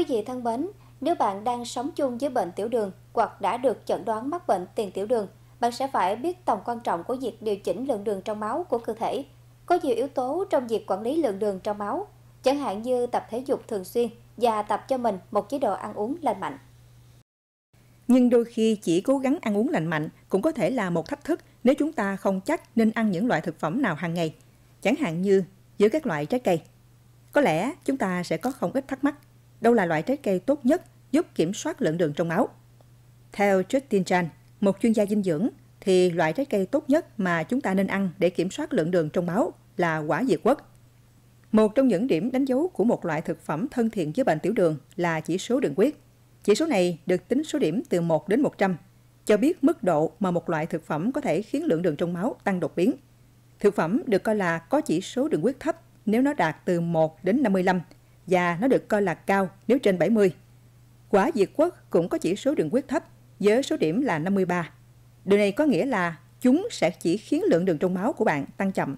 Quý vị thân mến, nếu bạn đang sống chung với bệnh tiểu đường hoặc đã được chẩn đoán mắc bệnh tiền tiểu đường, bạn sẽ phải biết tầm quan trọng của việc điều chỉnh lượng đường trong máu của cơ thể. Có nhiều yếu tố trong việc quản lý lượng đường trong máu, chẳng hạn như tập thể dục thường xuyên và tập cho mình một chế độ ăn uống lành mạnh. Nhưng đôi khi chỉ cố gắng ăn uống lành mạnh cũng có thể là một thách thức nếu chúng ta không chắc nên ăn những loại thực phẩm nào hàng ngày, chẳng hạn như giữa các loại trái cây. Có lẽ chúng ta sẽ có không ít thắc mắc đâu là loại trái cây tốt nhất giúp kiểm soát lượng đường trong máu. Theo Justin Chan, một chuyên gia dinh dưỡng, thì loại trái cây tốt nhất mà chúng ta nên ăn để kiểm soát lượng đường trong máu là quả diệt quất. Một trong những điểm đánh dấu của một loại thực phẩm thân thiện với bệnh tiểu đường là chỉ số đường huyết. Chỉ số này được tính số điểm từ 1 đến 100, cho biết mức độ mà một loại thực phẩm có thể khiến lượng đường trong máu tăng đột biến. Thực phẩm được coi là có chỉ số đường huyết thấp nếu nó đạt từ 1 đến 55 và nó được coi là cao nếu trên 70. Quả Việt Quốc cũng có chỉ số đường huyết thấp với số điểm là 53. Điều này có nghĩa là chúng sẽ chỉ khiến lượng đường trong máu của bạn tăng chậm